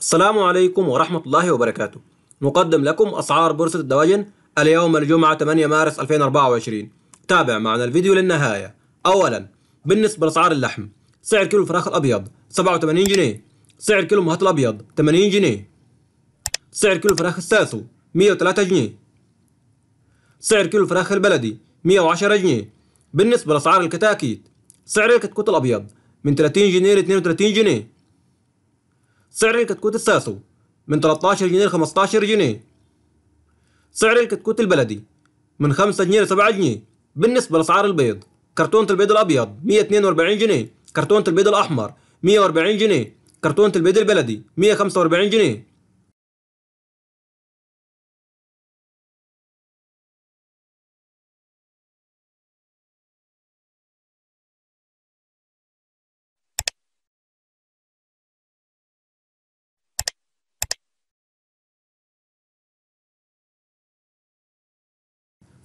السلام عليكم ورحمة الله وبركاته نقدم لكم أسعار بورصة الدواجن اليوم الجمعة 8 مارس 2024 تابع معنا الفيديو للنهاية أولا بالنسبة لأسعار اللحم سعر كيلو الفراخ الأبيض 87 جنيه سعر كيلو المهات الأبيض 80 جنيه سعر كيلو الفراخ الساسو 103 جنيه سعر كيلو الفراخ البلدي 110 جنيه بالنسبة لأسعار الكتاكيت سعر الكتكوت الأبيض من 30 جنيه ل 32 جنيه سعر الكتكوت الساسو من 13 جنيه ل 15 جنيه سعر الكتكوت البلدي من 5 جنيه ل 7 جنيه بالنسبة لأسعار البيض كرتونة البيض الأبيض 142 جنيه كرتونة البيض الأحمر 140 جنيه كرتونة البيض البلدي 145 جنيه